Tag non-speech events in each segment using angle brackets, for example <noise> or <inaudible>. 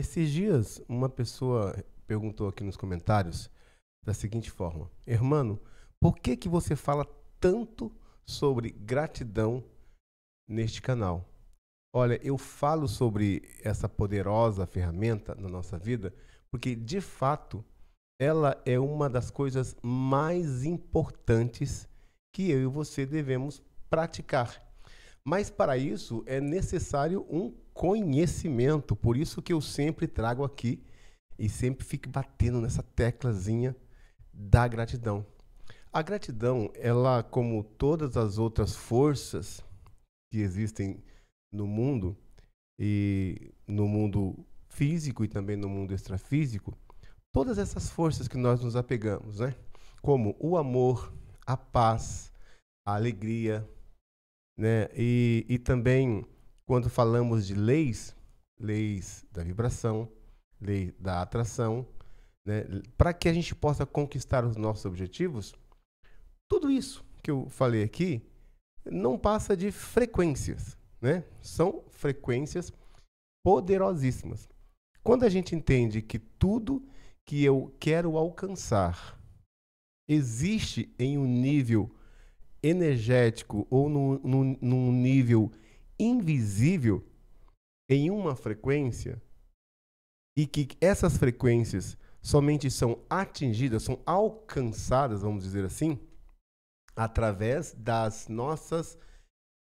Esses dias, uma pessoa perguntou aqui nos comentários da seguinte forma: Hermano, por que, que você fala tanto sobre gratidão neste canal? Olha, eu falo sobre essa poderosa ferramenta na nossa vida porque, de fato, ela é uma das coisas mais importantes que eu e você devemos praticar. Mas para isso é necessário um conhecimento. Por isso que eu sempre trago aqui e sempre fico batendo nessa teclazinha da gratidão. A gratidão, ela, como todas as outras forças que existem no mundo, e no mundo físico e também no mundo extrafísico, todas essas forças que nós nos apegamos, né? Como o amor, a paz, a alegria, né? E, e também quando falamos de leis, leis da vibração, lei da atração, né? para que a gente possa conquistar os nossos objetivos, tudo isso que eu falei aqui não passa de frequências, né? São frequências poderosíssimas. Quando a gente entende que tudo que eu quero alcançar existe em um nível energético ou num, num, num nível invisível em uma frequência e que essas frequências somente são atingidas, são alcançadas, vamos dizer assim, através das nossas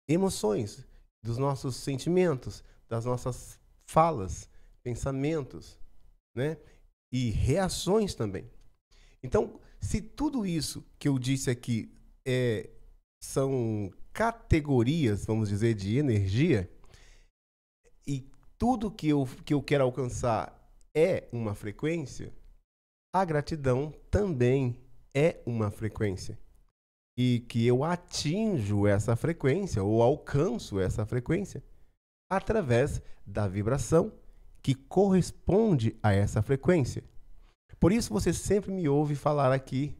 emoções, dos nossos sentimentos, das nossas falas, pensamentos, né? E reações também. Então, se tudo isso que eu disse aqui é são categorias, vamos dizer, de energia, e tudo que eu, que eu quero alcançar é uma frequência, a gratidão também é uma frequência. E que eu atinjo essa frequência, ou alcanço essa frequência, através da vibração que corresponde a essa frequência. Por isso você sempre me ouve falar aqui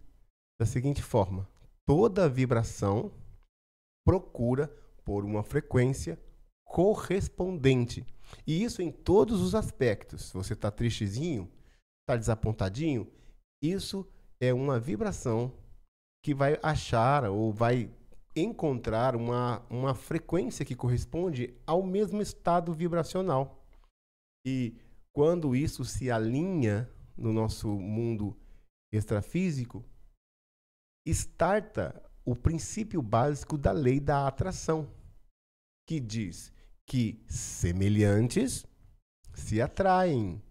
da seguinte forma: toda vibração procura por uma frequência correspondente. E isso em todos os aspectos. Se você está tristezinho, está desapontadinho, isso é uma vibração que vai achar ou vai encontrar uma, uma frequência que corresponde ao mesmo estado vibracional. E quando isso se alinha no nosso mundo extrafísico, starta o princípio básico da lei da atração, que diz que semelhantes se atraem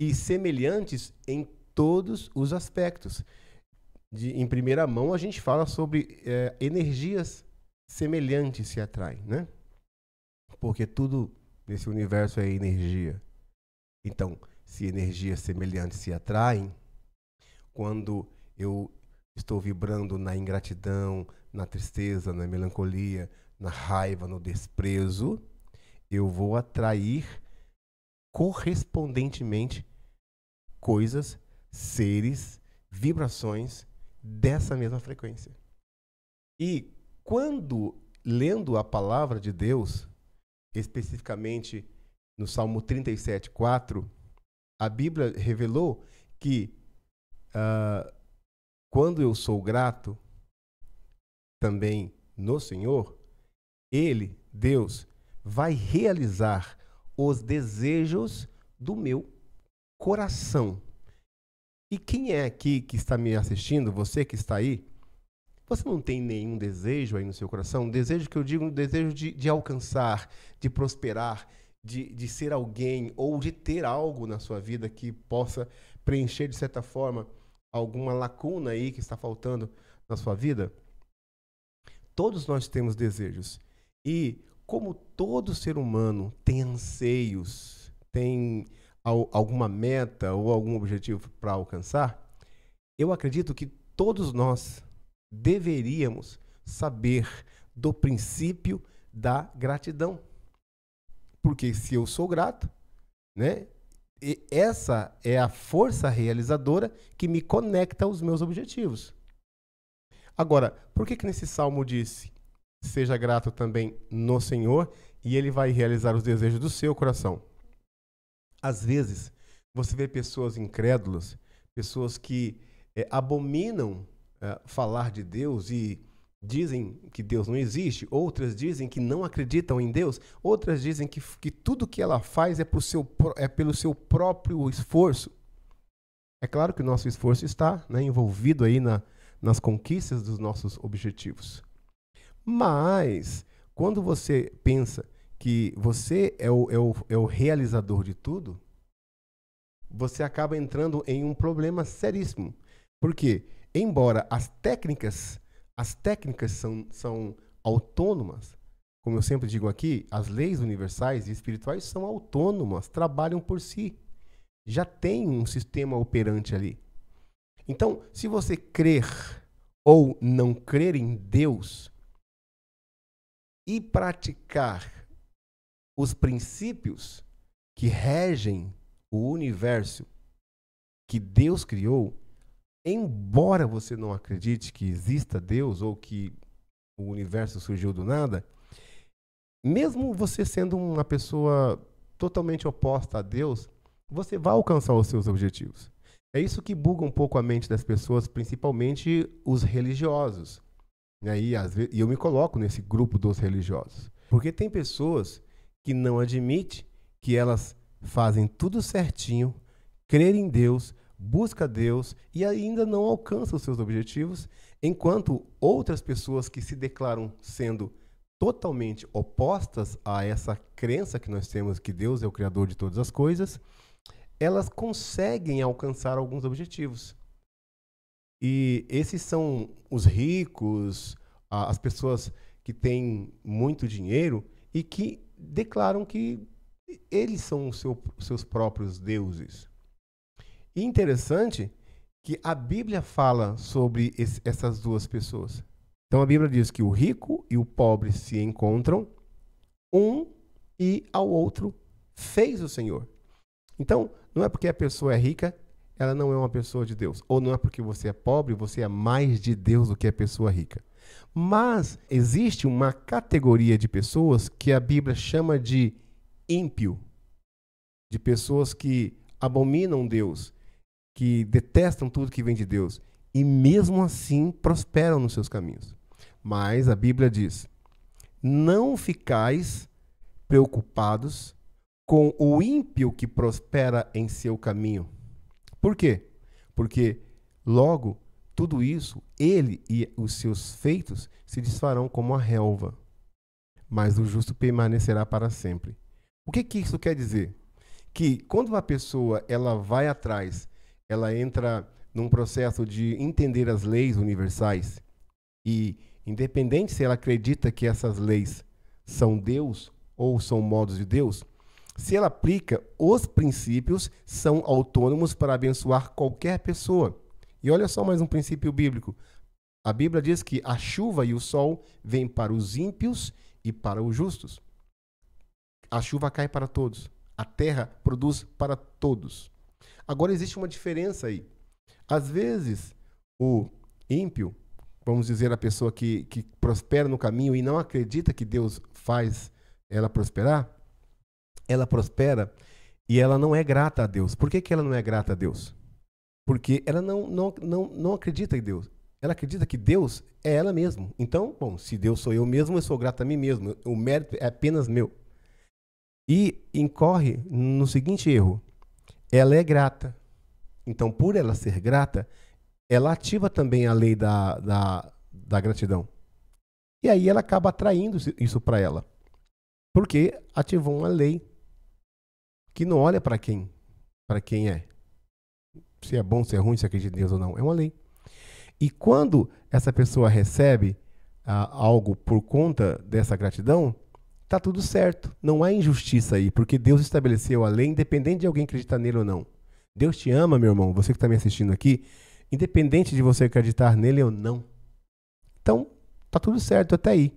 e semelhantes em todos os aspectos. De, em primeira mão, a gente fala sobre é, energias semelhantes se atraem, né? Porque tudo nesse universo é energia. Então, se energias semelhantes se atraem, quando eu Estou vibrando na ingratidão, na tristeza, na melancolia, na raiva, no desprezo. Eu vou atrair correspondentemente coisas, seres, vibrações dessa mesma frequência. E quando lendo a palavra de Deus, especificamente no Salmo 37, 4, a Bíblia revelou que uh, quando eu sou grato também no Senhor, Ele, Deus, vai realizar os desejos do meu coração. E quem é aqui que está me assistindo, você que está aí, você não tem nenhum desejo aí no seu coração? Um desejo que eu digo, um desejo de, de alcançar, de prosperar, de, de ser alguém ou de ter algo na sua vida que possa preencher de certa forma alguma lacuna aí que está faltando na sua vida? Todos nós temos desejos. E como todo ser humano tem anseios, tem alguma meta ou algum objetivo para alcançar, eu acredito que todos nós deveríamos saber do princípio da gratidão. Porque se eu sou grato, né, e essa é a força realizadora que me conecta aos meus objetivos. Agora, por que, que nesse salmo disse: Seja grato também no Senhor e Ele vai realizar os desejos do seu coração? Às vezes, você vê pessoas incrédulas, pessoas que é, abominam é, falar de Deus e dizem que Deus não existe, outras dizem que não acreditam em Deus, outras dizem que, que tudo que ela faz é, seu, é pelo seu próprio esforço. É claro que o nosso esforço está né, envolvido aí na, nas conquistas dos nossos objetivos. Mas, quando você pensa que você é o, é o, é o realizador de tudo, você acaba entrando em um problema seríssimo. Porque, embora as técnicas as técnicas são, são autônomas. Como eu sempre digo aqui, as leis universais e espirituais são autônomas, trabalham por si. Já tem um sistema operante ali. Então, se você crer ou não crer em Deus e praticar os princípios que regem o universo que Deus criou, embora você não acredite que exista Deus ou que o universo surgiu do nada, mesmo você sendo uma pessoa totalmente oposta a Deus, você vai alcançar os seus objetivos. É isso que buga um pouco a mente das pessoas, principalmente os religiosos. Né? E, aí, vezes, eu me coloco nesse grupo dos religiosos. Porque tem pessoas que não admitem que elas fazem tudo certinho, crerem em Deus, busca Deus e ainda não alcança os seus objetivos, enquanto outras pessoas que se declaram sendo totalmente opostas a essa crença que nós temos que Deus é o criador de todas as coisas, elas conseguem alcançar alguns objetivos. E esses são os ricos, as pessoas que têm muito dinheiro e que declaram que eles são os seus próprios deuses. E interessante que a Bíblia fala sobre esse, essas duas pessoas. Então a Bíblia diz que o rico e o pobre se encontram, um e ao outro fez o Senhor. Então, não é porque a pessoa é rica, ela não é uma pessoa de Deus. Ou não é porque você é pobre, você é mais de Deus do que a pessoa rica. Mas existe uma categoria de pessoas que a Bíblia chama de ímpio, de pessoas que abominam Deus, que detestam tudo que vem de Deus e mesmo assim prosperam nos seus caminhos. Mas a Bíblia diz: não ficais preocupados com o ímpio que prospera em seu caminho. Por quê? Porque logo tudo isso, ele e os seus feitos se desfarão como a relva, mas o justo permanecerá para sempre. O que, que isso quer dizer? Que quando uma pessoa ela vai atrás ela entra num processo de entender as leis universais e, independente se ela acredita que essas leis são Deus ou são modos de Deus, se ela aplica, os princípios são autônomos para abençoar qualquer pessoa. E olha só mais um princípio bíblico. A Bíblia diz que a chuva e o sol vêm para os ímpios e para os justos. A chuva cai para todos, a terra produz para todos. Agora existe uma diferença aí. Às vezes, o ímpio, vamos dizer, a pessoa que, que prospera no caminho e não acredita que Deus faz ela prosperar, ela prospera e ela não é grata a Deus. Por que, que ela não é grata a Deus? Porque ela não, não, não, não acredita em Deus. Ela acredita que Deus é ela mesma. Então, bom, se Deus sou eu mesmo, eu sou grato a mim mesmo. O mérito é apenas meu. E incorre no seguinte erro: ela é grata. Então, por ela ser grata, ela ativa também a lei da, da, da gratidão. E aí ela acaba atraindo isso para ela. Porque ativou uma lei que não olha para quem, para quem é. Se é bom, se é ruim, se acredita em Deus ou não. É uma lei. E quando essa pessoa recebe ah, algo por conta dessa gratidão, tá tudo certo. Não há injustiça aí, porque Deus estabeleceu a lei, independente de alguém acreditar nele ou não. Deus te ama, meu irmão, você que está me assistindo aqui, independente de você acreditar nele ou não. Então, tá tudo certo até aí.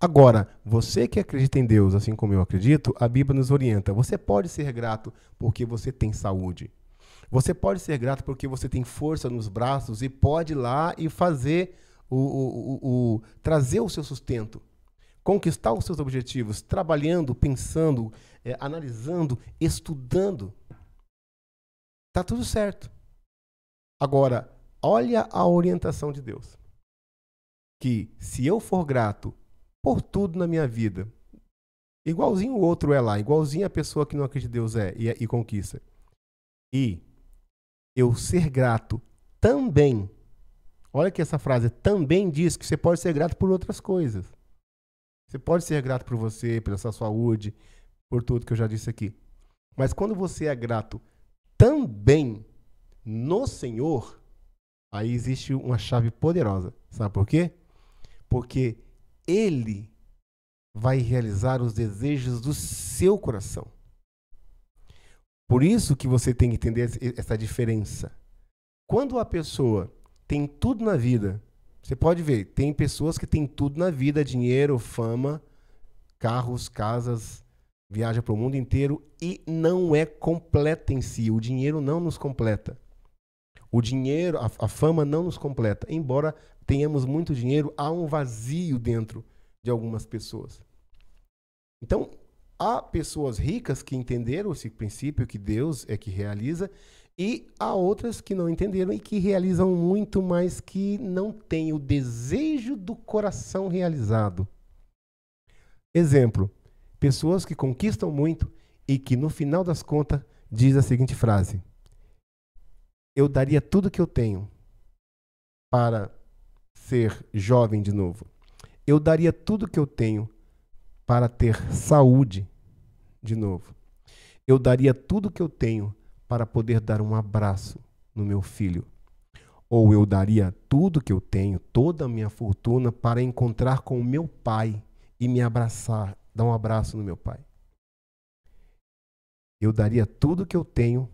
Agora, você que acredita em Deus, assim como eu acredito, a Bíblia nos orienta. Você pode ser grato porque você tem saúde. Você pode ser grato porque você tem força nos braços e pode ir lá e fazer o, o, o, o trazer o seu sustento conquistar os seus objetivos trabalhando, pensando, é, analisando, estudando. Tá tudo certo. Agora, olha a orientação de Deus. Que se eu for grato por tudo na minha vida, igualzinho o outro é lá, igualzinho a pessoa que não acredita em Deus é e, é, e conquista. E eu ser grato também. Olha que essa frase também diz que você pode ser grato por outras coisas. Você pode ser grato por você, pela sua saúde, por tudo que eu já disse aqui. Mas quando você é grato também no Senhor, aí existe uma chave poderosa. Sabe por quê? Porque Ele vai realizar os desejos do seu coração. Por isso que você tem que entender essa diferença. Quando a pessoa tem tudo na vida, você pode ver, tem pessoas que têm tudo na vida: dinheiro, fama, carros, casas, viaja para o mundo inteiro e não é completa em si. O dinheiro não nos completa. O dinheiro, a, a fama não nos completa. Embora tenhamos muito dinheiro, há um vazio dentro de algumas pessoas. Então, há pessoas ricas que entenderam esse princípio que Deus é que realiza e há outras que não entenderam e que realizam muito, mas que não têm o desejo do coração realizado. Exemplo: pessoas que conquistam muito e que no final das contas diz a seguinte frase: Eu daria tudo que eu tenho para ser jovem de novo. Eu daria tudo que eu tenho para ter saúde de novo. Eu daria tudo que eu tenho para poder dar um abraço no meu filho. Ou eu daria tudo que eu tenho, toda a minha fortuna, para encontrar com o meu pai e me abraçar, dar um abraço no meu pai. Eu daria tudo que eu tenho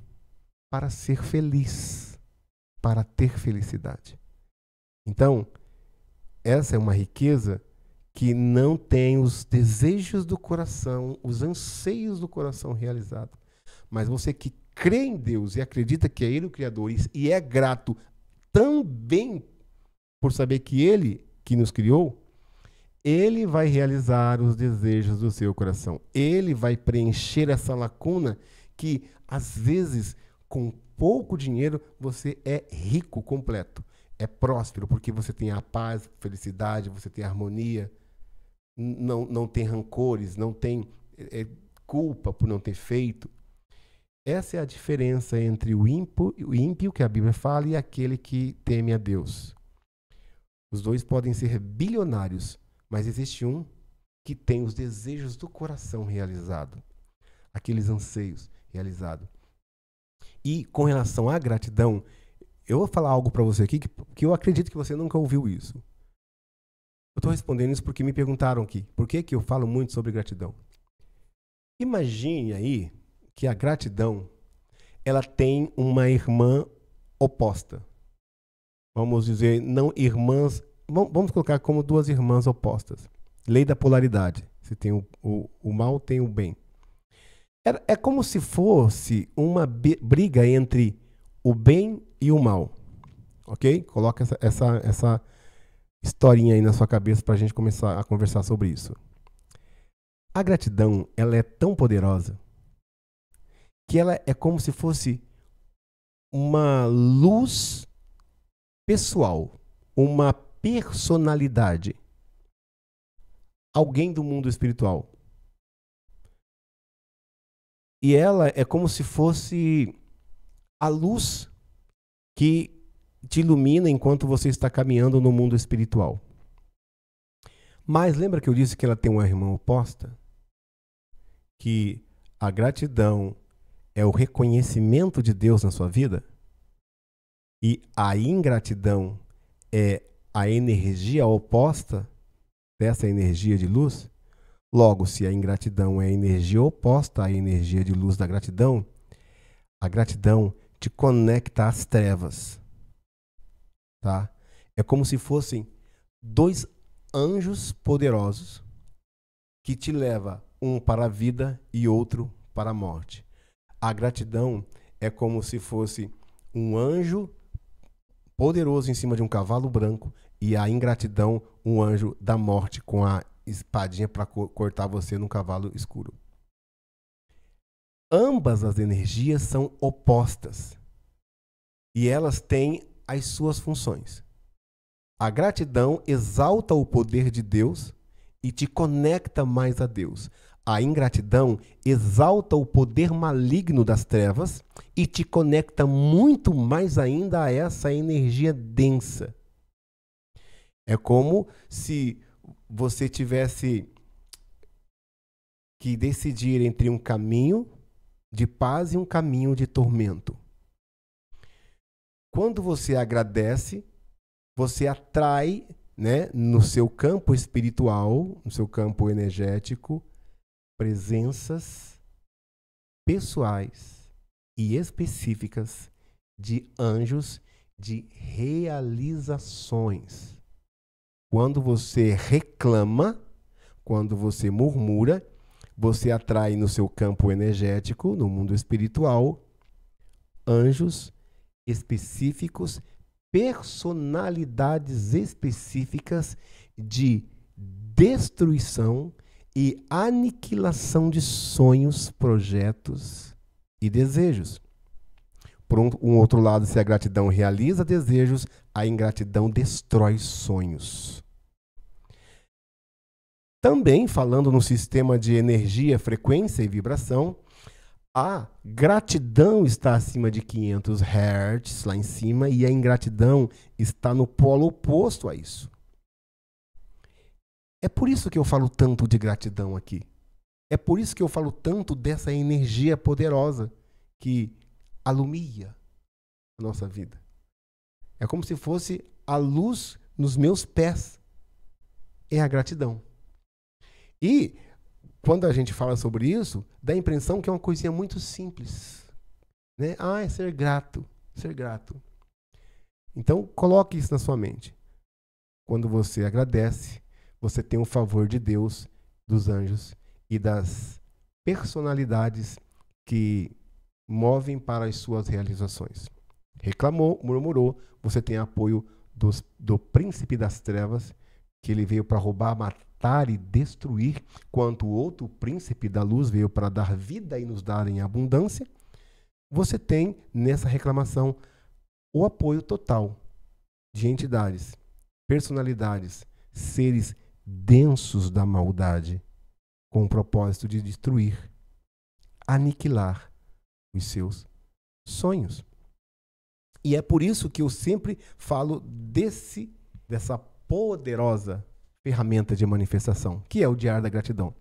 para ser feliz, para ter felicidade. Então, essa é uma riqueza que não tem os desejos do coração, os anseios do coração realizados, mas você que crê em Deus e acredita que é Ele o Criador e é grato também por saber que Ele que nos criou, Ele vai realizar os desejos do seu coração. Ele vai preencher essa lacuna que, às vezes, com pouco dinheiro, você é rico completo. É próspero, porque você tem a paz, felicidade, você tem harmonia, não, não tem rancores, não tem é, é culpa por não ter feito. Essa é a diferença entre o ímpio, o ímpio, que a Bíblia fala, e aquele que teme a Deus. Os dois podem ser bilionários, mas existe um que tem os desejos do coração realizado, aqueles anseios realizados. E com relação à gratidão, eu vou falar algo para você aqui que, que eu acredito que você nunca ouviu isso. Eu estou respondendo isso porque me perguntaram aqui. Por que, que eu falo muito sobre gratidão? Imagine aí que a gratidão ela tem uma irmã oposta. Vamos dizer, não irmãs, vamos colocar como duas irmãs opostas. Lei da polaridade. Se tem o, o, o mal, tem o bem. É, é como se fosse uma briga entre o bem e o mal. Ok? Coloca essa, essa, essa historinha aí na sua cabeça para a gente começar a conversar sobre isso. A gratidão ela é tão poderosa que ela é como se fosse uma luz pessoal, uma personalidade. Alguém do mundo espiritual. E ela é como se fosse a luz que te ilumina enquanto você está caminhando no mundo espiritual. Mas lembra que eu disse que ela tem uma irmã oposta? Que a gratidão, é o reconhecimento de Deus na sua vida? E a ingratidão é a energia oposta dessa energia de luz? Logo, se a ingratidão é a energia oposta à energia de luz da gratidão, a gratidão te conecta às trevas. Tá? É como se fossem dois anjos poderosos que te leva um para a vida e outro para a morte. A gratidão é como se fosse um anjo poderoso em cima de um cavalo branco e a ingratidão, um anjo da morte com a espadinha para co cortar você num cavalo escuro. Ambas as energias são opostas e elas têm as suas funções. A gratidão exalta o poder de Deus e te conecta mais a Deus. A ingratidão exalta o poder maligno das trevas e te conecta muito mais ainda a essa energia densa. É como se você tivesse que decidir entre um caminho de paz e um caminho de tormento. Quando você agradece, você atrai, né, no seu campo espiritual, no seu campo energético, presenças pessoais e específicas de anjos de realizações. Quando você reclama, quando você murmura, você atrai no seu campo energético, no mundo espiritual, anjos específicos, personalidades específicas de destruição, e aniquilação de sonhos, projetos e desejos. Por um, um, outro lado, se a gratidão realiza desejos, a ingratidão destrói sonhos. Também, falando no sistema de energia, frequência e vibração, a gratidão está acima de 500 Hz, lá em cima, e a ingratidão está no polo oposto a isso. É por isso que eu falo tanto de gratidão aqui. É por isso que eu falo tanto dessa energia poderosa que alumia a nossa vida. É como se fosse a luz nos meus pés. É a gratidão. E quando a gente fala sobre isso, dá a impressão que é uma coisinha muito simples. Né? Ah, é ser grato, ser grato. Então, coloque isso na sua mente. Quando você agradece, você tem o favor de Deus, dos anjos e das personalidades que movem para as suas realizações. Reclamou, murmurou, você tem apoio dos, do príncipe das trevas, que ele veio para roubar, matar e destruir, quanto o outro príncipe da luz veio para dar vida e nos dar em abundância. Você tem nessa reclamação o apoio total de entidades, personalidades, seres densos da maldade, com o propósito de destruir, aniquilar os seus sonhos. E é por isso que eu sempre falo desse dessa poderosa ferramenta de manifestação, que é o diário da gratidão.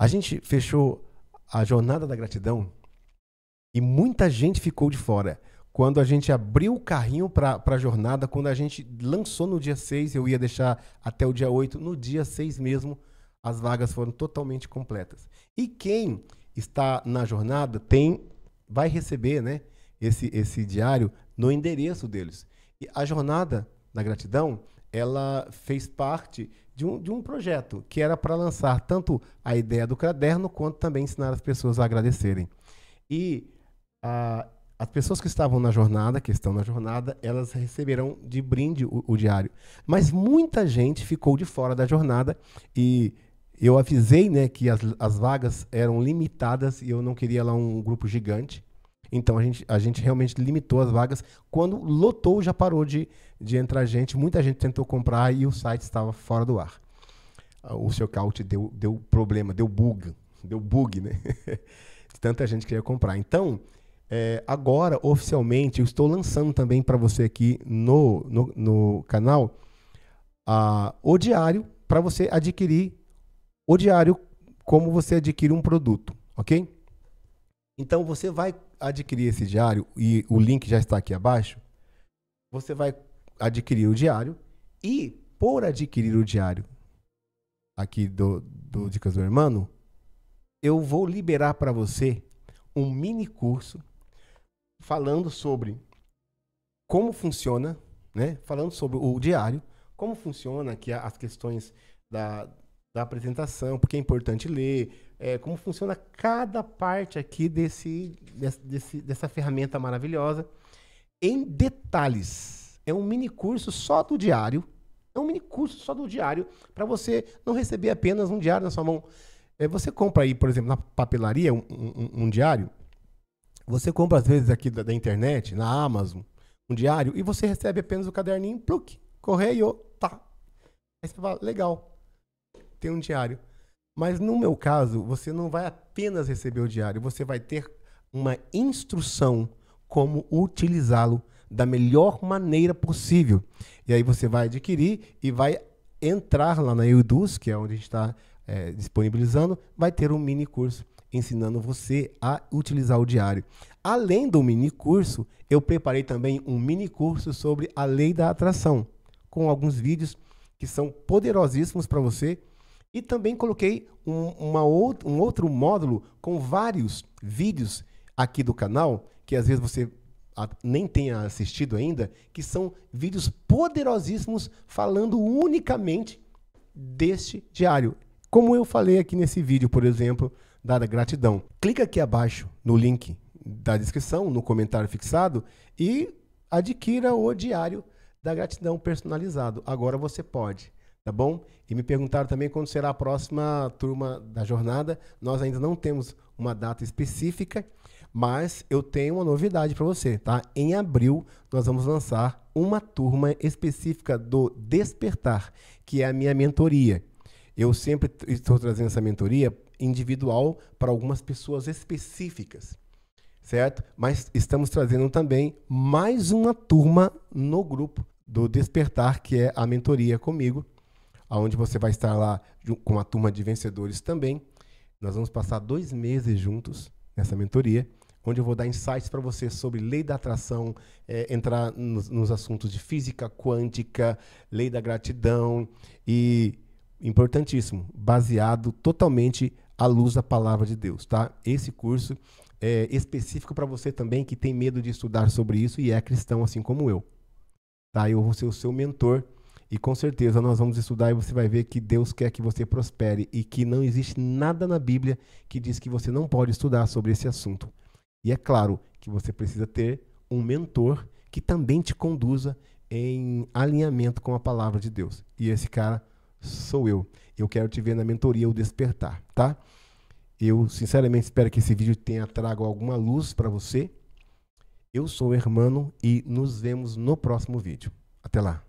A gente fechou a jornada da gratidão e muita gente ficou de fora quando a gente abriu o carrinho para a jornada, quando a gente lançou no dia 6, eu ia deixar até o dia 8, no dia 6 mesmo, as vagas foram totalmente completas. E quem está na jornada tem vai receber, né, esse esse diário no endereço deles. E a jornada da gratidão, ela fez parte de um, de um projeto que era para lançar tanto a ideia do caderno quanto também ensinar as pessoas a agradecerem. E a ah, as pessoas que estavam na jornada, que estão na jornada, elas receberão de brinde o, o diário. Mas muita gente ficou de fora da jornada e eu avisei né, que as, as vagas eram limitadas e eu não queria lá um grupo gigante. Então a gente, a gente realmente limitou as vagas. Quando lotou, já parou de, de entrar gente. Muita gente tentou comprar e o site estava fora do ar. Ah, o seu caute deu, deu problema, deu bug. Deu bug, né? <laughs> Tanta gente queria comprar. Então, é, agora, oficialmente, eu estou lançando também para você aqui no, no, no canal a, o diário para você adquirir o diário como você adquire um produto, ok? Então você vai adquirir esse diário e o link já está aqui abaixo. Você vai adquirir o diário e por adquirir o diário aqui do, do Dicas do Hermano, eu vou liberar para você um mini curso falando sobre como funciona, né? Falando sobre o diário, como funciona aqui as questões da, da apresentação, porque é importante ler, é, como funciona cada parte aqui desse, desse, dessa ferramenta maravilhosa, em detalhes. É um mini curso só do diário, é um mini curso só do diário, para você não receber apenas um diário na sua mão. É, você compra aí, por exemplo, na papelaria, um, um, um diário, você compra, às vezes, aqui da, da internet, na Amazon, um diário, e você recebe apenas o caderninho, pluc, correio, tá. Aí você fala, legal, tem um diário. Mas no meu caso, você não vai apenas receber o diário, você vai ter uma instrução como utilizá-lo da melhor maneira possível. E aí você vai adquirir e vai entrar lá na EUDUS, que é onde a gente está é, eh, disponibilizando, vai ter um mini curso ensinando você a utilizar o diário. Além do mini curso, eu preparei também um mini curso sobre a lei da atração, com alguns vídeos que são poderosíssimos para você. E também coloquei um, uma out, um outro módulo com vários vídeos aqui do canal, que às vezes você nem tenha assistido ainda, que são vídeos poderosíssimos falando unicamente deste diário. Como eu falei aqui nesse vídeo, por exemplo, dada gratidão. Clica aqui abaixo no link da descrição, no comentário fixado e adquira o diário da gratidão personalizado. Agora você pode, tá bom? E me perguntaram também quando será a próxima turma da jornada. Nós ainda não temos uma data específica, mas eu tenho uma novidade para você, tá? Em abril nós vamos lançar uma turma específica do Despertar, que é a minha mentoria. Eu sempre estou trazendo essa mentoria individual para algumas pessoas específicas, certo? Mas estamos trazendo também mais uma turma no grupo do Despertar, que é a mentoria comigo, aonde você vai estar lá com a turma de vencedores também. Nós vamos passar dois meses juntos nessa mentoria, onde eu vou dar insights para você sobre lei da atração, é, entrar nos, nos assuntos de física quântica, lei da gratidão e importantíssimo, baseado totalmente à luz da palavra de Deus, tá? Esse curso é específico para você também que tem medo de estudar sobre isso e é cristão assim como eu. Tá? Eu vou ser o seu mentor e com certeza nós vamos estudar e você vai ver que Deus quer que você prospere e que não existe nada na Bíblia que diz que você não pode estudar sobre esse assunto. E é claro que você precisa ter um mentor que também te conduza em alinhamento com a palavra de Deus. E esse cara sou eu. Eu quero te ver na mentoria, o despertar, tá? Eu sinceramente espero que esse vídeo tenha trago alguma luz para você. Eu sou o Hermano e nos vemos no próximo vídeo. Até lá.